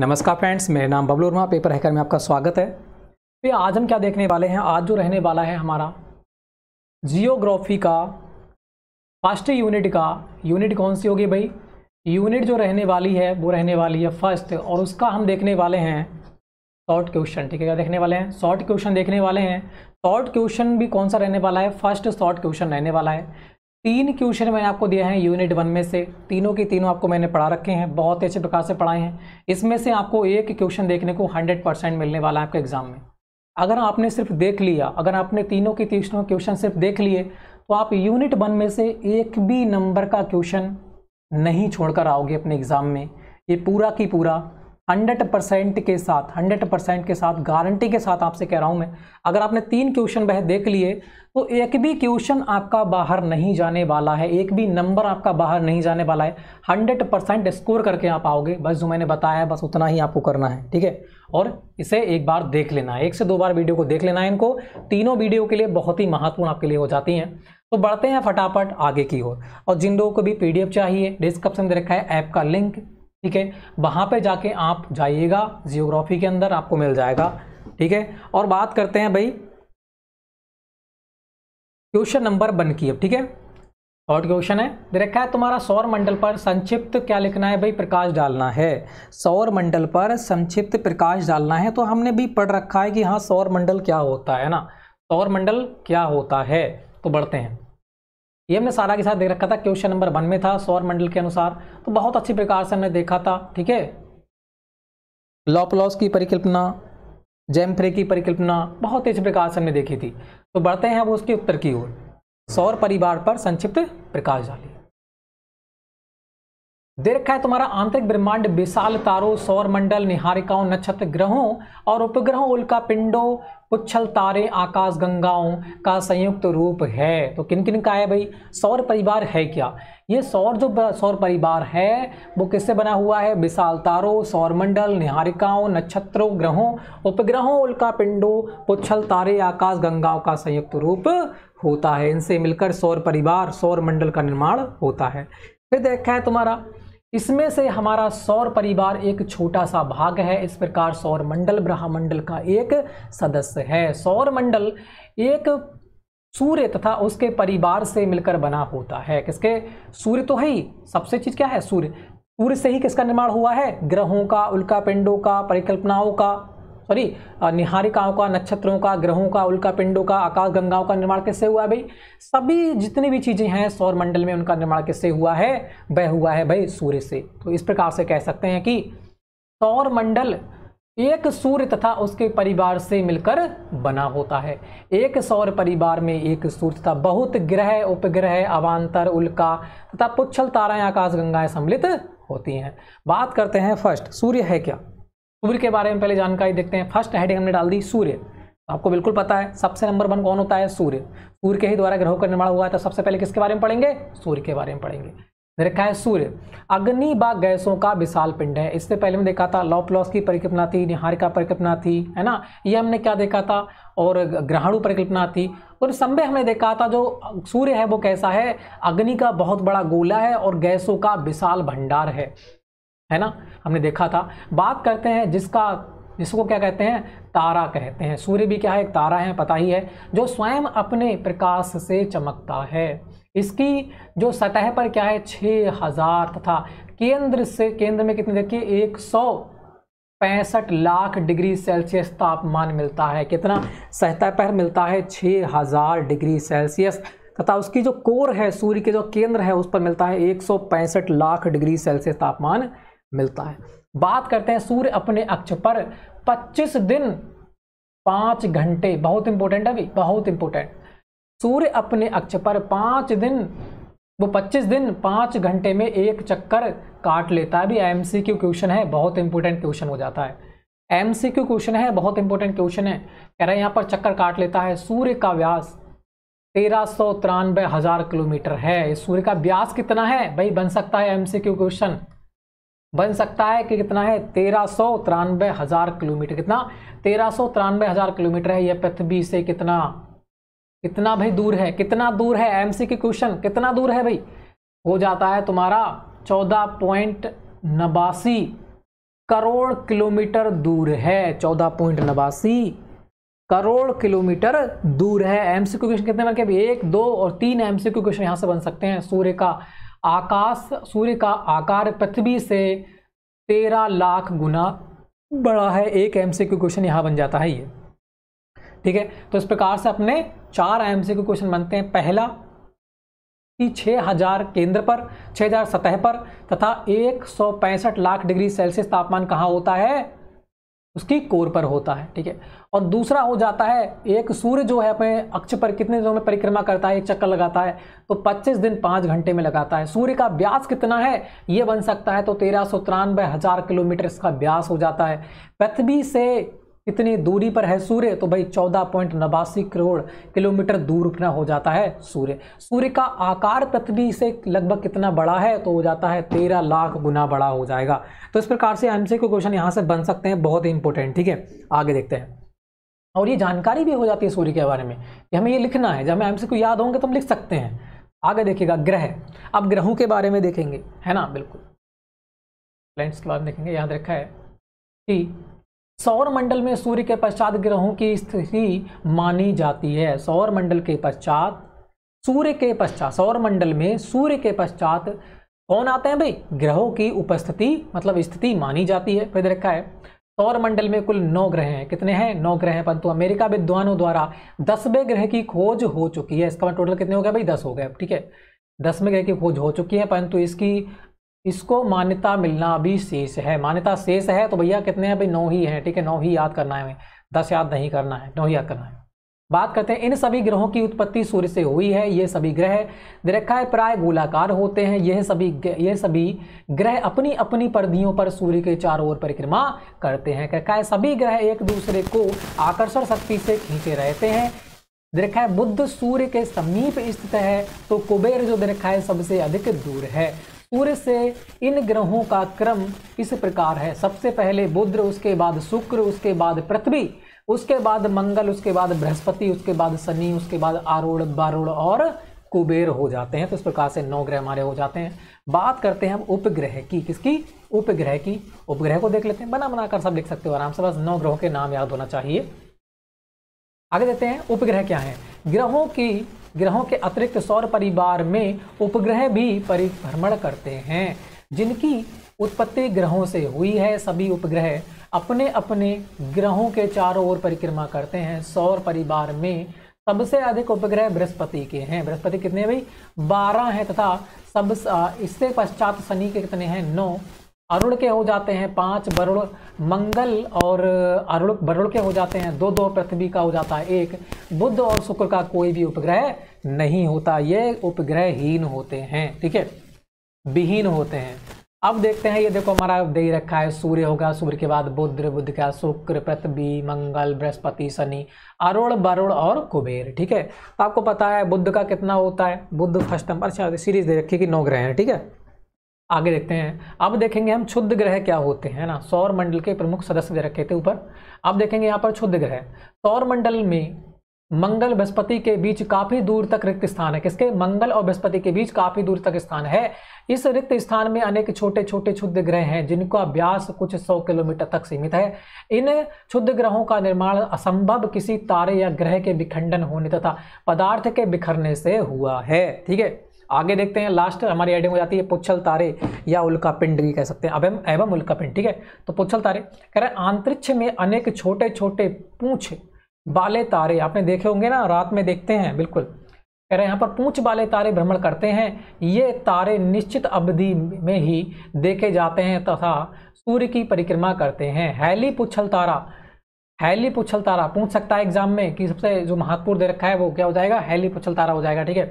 नमस्कार फ्रेंड्स मेरा नाम बबलू वर्मा पेपर हैकर में आपका स्वागत है तो आज हम क्या देखने वाले हैं आज जो रहने वाला है हमारा जियोग्राफी का फर्स्ट यूनिट का यूनिट कौन सी होगी भाई यूनिट जो रहने वाली है वो रहने वाली है फर्स्ट और उसका हम देखने वाले हैं शॉर्ट क्वेश्चन ठीक है क्या देखने वाले हैं शॉर्ट क्वेश्चन देखने वाले हैं शॉर्ट क्वेश्चन भी कौन सा रहने वाला है फर्स्ट शॉर्ट क्वेश्चन रहने वाला है तीन क्वेश्चन मैंने आपको दिया है यूनिट वन में से तीनों के तीनों आपको मैंने पढ़ा रखे हैं बहुत ही अच्छे प्रकार से पढ़ाए हैं इसमें से आपको एक क्वेश्चन देखने को हंड्रेड परसेंट मिलने वाला है आपके एग्जाम में अगर आपने सिर्फ देख लिया अगर आपने तीनों के तीनों क्वेश्चन सिर्फ देख लिए तो आप यूनिट वन में से एक भी नंबर का क्वेश्चन नहीं छोड़कर आओगे अपने एग्ज़ाम में ये पूरा की पूरा 100 परसेंट के साथ 100 परसेंट के साथ गारंटी के साथ आपसे कह रहा हूं मैं अगर आपने तीन क्वेश्चन वह देख लिए तो एक भी क्वेश्चन आपका बाहर नहीं जाने वाला है एक भी नंबर आपका बाहर नहीं जाने वाला है 100 परसेंट स्कोर करके आप आओगे बस जो मैंने बताया है बस उतना ही आपको करना है ठीक है और इसे एक बार देख लेना है एक से दो बार वीडियो को देख लेना है इनको तीनों वीडियो के लिए बहुत ही महत्वपूर्ण आपके लिए हो जाती हैं तो बढ़ते हैं फटाफट आगे की ओर और जिन लोगों को भी पीडीएफ चाहिए डिस्क्रिप्शन दे रखा है ऐप का लिंक ठीक है वहाँ पे जाके आप जाइएगा जियोग्राफी के अंदर आपको मिल जाएगा ठीक है और बात करते हैं भाई क्वेश्चन नंबर वन की अब ठीक है थर्ड क्वेश्चन है दे रखा है तुम्हारा सौर मंडल पर संक्षिप्त क्या लिखना है भाई प्रकाश डालना है सौर मंडल पर संक्षिप्त प्रकाश डालना है तो हमने भी पढ़ रखा है कि हाँ सौर मंडल क्या होता है ना सौर मंडल क्या होता है तो बढ़ते हैं ये हमने सारा के साथ देख रखा था क्वेश्चन नंबर वन में था सौर मंडल के अनुसार तो बहुत अच्छी प्रकार से हमने देखा था ठीक है लॉपलॉस की परिकल्पना फ्रे की परिकल्पना बहुत अच्छी प्रकार से हमने देखी थी तो बढ़ते हैं अब उसके उत्तर की ओर सौर परिवार पर संक्षिप्त प्रकाश डालिए दे रखा है तुम्हारा आंतरिक ब्रह्मांड विशाल तारों सौर मंडल निहारिकाओं नक्षत्र ग्रहों और उपग्रहों उल्का पिंडों उच्छल तारे आकाश गंगाओं का संयुक्त रूप है तो किन किन का है भाई सौर परिवार है क्या ये सौर जो सौर परिवार है वो किससे बना हुआ है विशाल तारों सौर मंडल निहारिकाओं नक्षत्रों ग्रहों उपग्रहों उल्का पिंडों पुच्छल तारे आकाश गंगाओं का संयुक्त रूप होता है इनसे मिलकर सौर परिवार सौर मंडल का निर्माण होता है फिर देखा है तुम्हारा इसमें से हमारा सौर परिवार एक छोटा सा भाग है इस प्रकार सौर मंडल ब्रह्मंडल का एक सदस्य है सौर मंडल एक सूर्य तथा उसके परिवार से मिलकर बना होता है किसके सूर्य तो है ही सबसे चीज़ क्या है सूर्य सूर्य से ही किसका निर्माण हुआ है ग्रहों का उल्का पिंडों का परिकल्पनाओं का सॉरी निहारिकाओं का नक्षत्रों का ग्रहों का उल्का पिंडों का आकाश गंगाओं का निर्माण कैसे हुआ है भाई सभी जितनी भी चीज़ें हैं सौर मंडल में उनका निर्माण कैसे हुआ है वह हुआ है भाई सूर्य से तो इस प्रकार से कह सकते हैं कि सौर मंडल एक सूर्य तथा उसके परिवार से मिलकर बना होता है एक सौर परिवार में एक सूर्य तथा बहुत ग्रह उपग्रह अवान्तर उल्का तथा पुच्छल ताराएं आकाश गंगाएं सम्मिलित होती हैं बात करते हैं फर्स्ट सूर्य है क्या सूर्य के बारे में पहले जानकारी देखते हैं फर्स्ट हेडिंग हमने डाल दी सूर्य आपको बिल्कुल पता है सबसे नंबर वन कौन होता है सूर्य सूर्य के ही द्वारा ग्रहों का निर्माण हुआ है तो सबसे पहले किसके बारे में पढ़ेंगे सूर्य के बारे में पढ़ेंगे देखा है सूर्य अग्नि व गैसों का विशाल पिंड है इससे पहले हमने देखा था लॉपलॉस की परिकल्पना थी निहारिका परिकल्पना थी है ना ये हमने क्या देखा था और ग्रहणु परिकल्पना थी और संबय हमने देखा था जो सूर्य है वो कैसा है अग्नि का बहुत बड़ा गोला है और गैसों का विशाल भंडार है है ना हमने देखा था बात करते हैं जिसका जिसको क्या कहते हैं तारा कहते हैं सूर्य भी क्या है एक तारा है पता ही है जो स्वयं अपने प्रकाश से चमकता है इसकी जो सतह पर क्या है छः हजार तथा केंद्र से केंद्र में कितने देखिए एक सौ पैंसठ लाख डिग्री सेल्सियस तापमान मिलता है कितना सतह पर मिलता है छः हजार डिग्री सेल्सियस तथा उसकी जो कोर है सूर्य के जो केंद्र है उस पर मिलता है एक सौ पैंसठ लाख डिग्री सेल्सियस तापमान मिलता है बात करते हैं सूर्य अपने अक्ष पर 25 दिन पाँच घंटे बहुत इंपॉर्टेंट है अभी बहुत इंपॉर्टेंट सूर्य अपने अक्ष पर पाँच दिन वो 25 दिन पाँच घंटे में एक चक्कर काट लेता है अभी एम क्वेश्चन है बहुत इंपॉर्टेंट क्वेश्चन हो जाता है एम क्वेश्चन है बहुत इंपॉर्टेंट क्वेश्चन है कह रहे हैं यहाँ पर चक्कर काट लेता है सूर्य का व्यास तेरह सौ तिरानवे हजार किलोमीटर है सूर्य का व्यास कितना है भाई बन सकता है एमसीक्यू क्वेश्चन बन सकता है कि कितना है तेरह सौ हज़ार किलोमीटर कितना तेरह सौ हज़ार किलोमीटर है यह पृथ्वी से कितना कितना भाई दूर है कितना दूर है एमसी के क्वेश्चन कितना दूर है भाई हो जाता है तुम्हारा चौदह पॉइंट नवासी करोड़ किलोमीटर दूर है चौदह पॉइंट नवासी करोड़ किलोमीटर दूर है एमसीक्यू क्वेश्चन कितने बन के एक दो और तीन एमसीक्यू क्वेश्चन यहाँ से बन सकते हैं सूर्य का आकाश सूर्य का आकार पृथ्वी से तेरह लाख गुना बड़ा है एक एम सी क्वेश्चन यहाँ बन जाता है ये ठीक है तो इस प्रकार से अपने चार एम सी क्वेश्चन बनते हैं पहला कि 6000 केंद्र पर 6000 सतह पर तथा एक लाख डिग्री सेल्सियस तापमान कहाँ होता है उसकी कोर पर होता है ठीक है और दूसरा हो जाता है एक सूर्य जो है अपने अक्ष पर कितने दिनों में परिक्रमा करता है एक चक्कर लगाता है तो 25 दिन 5 घंटे में लगाता है सूर्य का व्यास कितना है ये बन सकता है तो तेरह हजार किलोमीटर इसका व्यास हो जाता है पृथ्वी से कितनी दूरी पर है सूर्य तो भाई चौदह पॉइंट नवासी करोड़ किलोमीटर दूर अपना हो जाता है सूर्य सूर्य का आकार पृथ्वी से लगभग कितना बड़ा है तो हो जाता है तेरह लाख गुना बड़ा हो जाएगा तो इस प्रकार से एम क्वेश्चन यहाँ से बन सकते हैं बहुत ही इंपॉर्टेंट ठीक है आगे देखते हैं और ये जानकारी भी हो जाती है सूर्य के बारे में कि हमें ये लिखना है जब हमें एम याद होंगे तो हम लिख सकते हैं आगे देखिएगा ग्रह अब ग्रहों के बारे में देखेंगे है ना बिल्कुल प्लैनेट्स के बारे में देखेंगे याद रखा है कि सौर मंडल में सूर्य के पश्चात ग्रहों की स्थिति मानी जाती है सौर मंडल के पश्चात सूर्य के पश्चात सौर मंडल में सूर्य के पश्चात कौन आते हैं भाई ग्रहों की उपस्थिति मतलब स्थिति मानी जाती है फिर रखा है सौर मंडल में कुल नौ ग्रह हैं कितने हैं नौ ग्रह हैं परंतु अमेरिका विद्वानों द्वारा दसवें ग्रह की खोज हो चुकी है इसका मतलब टोटल कितने हो गया भाई दस हो गए ठीक है दसवें ग्रह की खोज हो चुकी है परंतु इसकी इसको मान्यता मिलना भी शेष है मान्यता शेष है तो भैया कितने हैं भाई नौ ही हैं ठीक है नौ ही याद करना है हमें दस याद नहीं करना है नौ ही याद करना है बात करते हैं इन सभी ग्रहों की उत्पत्ति सूर्य से हुई है ये सभी ग्रह निरक्षाय प्राय गोलाकार होते हैं यह सभी यह सभी ग्रह अपनी अपनी परिधियों पर सूर्य के चारों ओर परिक्रमा करते हैं कहका सभी ग्रह एक दूसरे को आकर्षण शक्ति से खींचे रहते हैं है बुद्ध सूर्य के समीप स्थित है तो कुबेर जो है सबसे अधिक दूर है पूरे से इन ग्रहों का क्रम इस प्रकार है सबसे पहले बुद्ध उसके बाद शुक्र उसके बाद पृथ्वी उसके बाद मंगल उसके बाद बृहस्पति उसके बाद शनि उसके बाद आरूढ़ बारूढ़ और कुबेर हो जाते हैं तो इस प्रकार से नौ ग्रह हमारे हो जाते हैं बात करते हैं हम उपग्रह की किसकी उपग्रह की उपग्रह को देख लेते हैं बना बनाकर सब लिख सकते हो आराम से बस नौ ग्रहों के नाम याद होना चाहिए आगे देते हैं उपग्रह क्या है ग्रहों की ग्रहों के अतिरिक्त सौर परिवार में उपग्रह भी परिभ्रमण करते हैं जिनकी उत्पत्ति ग्रहों से हुई है सभी उपग्रह अपने अपने ग्रहों के चारों ओर परिक्रमा करते हैं सौर परिवार में सबसे अधिक उपग्रह बृहस्पति के हैं बृहस्पति कितने भाई बारह हैं तथा सब इससे पश्चात शनि के कितने हैं नौ अरुण के हो जाते हैं पांच वरुण मंगल और अरुण वरुण के हो जाते हैं दो दो पृथ्वी का हो जाता है एक बुद्ध और शुक्र का कोई भी उपग्रह नहीं होता ये उपग्रहहीन होते हैं ठीक है विहीन होते हैं अब देखते हैं ये देखो हमारा दे रखा है सूर्य होगा सूर्य के बाद बुद्ध बुद्ध का शुक्र पृथ्वी मंगल बृहस्पति शनि अरुण वरुण और कुबेर ठीक है तो आपको पता है बुद्ध का कितना होता है बुद्ध फर्स्ट नंबर अच्छा सीरीज दे रखी कि नौ ग्रह हैं ठीक है आगे देखते हैं अब देखेंगे हम क्षुद्ध ग्रह क्या होते हैं ना सौर मंडल के प्रमुख सदस्य दे रखे थे ऊपर अब देखेंगे यहाँ पर क्षुद्ध ग्रह सौर मंडल में मंगल बृहस्पति के बीच काफी दूर तक रिक्त स्थान है किसके मंगल और बृहस्पति के बीच काफी दूर तक स्थान है इस रिक्त स्थान में अनेक छोटे छोटे क्षुद्ध ग्रह हैं जिनका व्यास कुछ सौ किलोमीटर तक सीमित है इन क्षुद्ध ग्रहों का निर्माण असंभव किसी तारे या ग्रह के विखंडन होने तथा पदार्थ के बिखरने से हुआ है ठीक है आगे देखते हैं लास्ट हमारी एडिंग हो जाती है पुच्छल तारे या उल्का पिंड भी कह सकते हैं अब एवं उल्का पिंड ठीक है तो पुच्छल तारे कह रहे हैं अंतरिक्ष में अनेक छोटे छोटे पूछ बाले तारे आपने देखे होंगे ना रात में देखते हैं बिल्कुल कह रहे हैं यहाँ पर पूछ बाले तारे भ्रमण करते हैं ये तारे निश्चित अवधि में ही देखे जाते हैं तथा सूर्य की परिक्रमा करते हैं हैली पुछल तारा हैली पुछल तारा पूछ सकता है एग्जाम में कि सबसे जो महत्वपूर्ण दे रखा है वो क्या हो जाएगा हैली पुछल तारा हो जाएगा ठीक है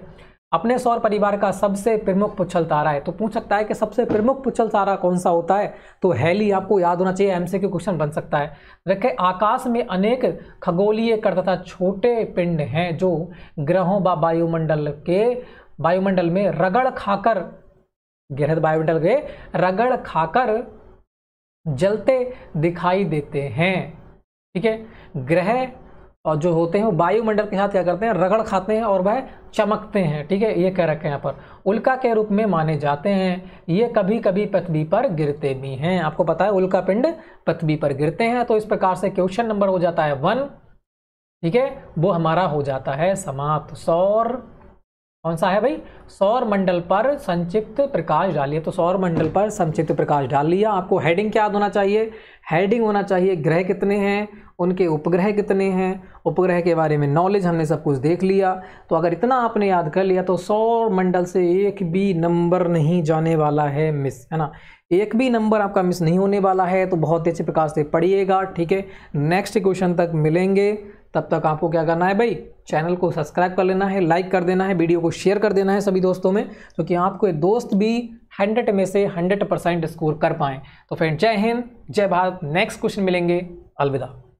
अपने सौर परिवार का सबसे प्रमुख पुच्छल तारा है तो पूछ सकता है कि सबसे प्रमुख पुच्छल तारा कौन सा होता है तो हैली आपको याद होना चाहिए एम के क्वेश्चन बन सकता है देखे आकाश में अनेक खगोलीय कर तथा छोटे पिंड हैं जो ग्रहों व वायुमंडल के वायुमंडल में रगड़ खाकर गृह वायुमंडल के रगड़ खाकर जलते दिखाई देते हैं ठीक है ग्रह और जो होते हैं वो वायुमंडल के साथ क्या करते हैं रगड़ खाते हैं और वह चमकते हैं ठीक है ये कह रखे हैं यहाँ पर उल्का के रूप में माने जाते हैं ये कभी कभी पृथ्वी पर गिरते भी हैं आपको पता है उल्का पिंड पृथ्वी पर गिरते हैं तो इस प्रकार से क्वेश्चन नंबर हो जाता है वन ठीक है वो हमारा हो जाता है समाप्त सौर कौन सा है भाई सौर मंडल पर संक्षिप्त प्रकाश डालिए तो सौर मंडल पर संक्षिप्त प्रकाश डाल लिया आपको हेडिंग क्या होना चाहिए हेडिंग होना चाहिए ग्रह कितने हैं उनके उपग्रह कितने हैं उपग्रह के बारे में नॉलेज हमने सब कुछ देख लिया तो अगर इतना आपने याद कर लिया तो सौर मंडल से एक भी नंबर नहीं जाने वाला है मिस है ना एक भी नंबर आपका मिस नहीं होने वाला है तो बहुत अच्छे प्रकार से पढ़िएगा ठीक है नेक्स्ट क्वेश्चन तक मिलेंगे तब तक आपको क्या करना है भाई चैनल को सब्सक्राइब कर लेना है लाइक कर देना है वीडियो को शेयर कर देना है सभी दोस्तों में क्योंकि तो आपको दोस्त भी हंड्रेड में से हंड्रेड परसेंट स्कोर कर पाएँ तो फ्रेंड जय हिंद जय भारत नेक्स्ट क्वेश्चन मिलेंगे अलविदा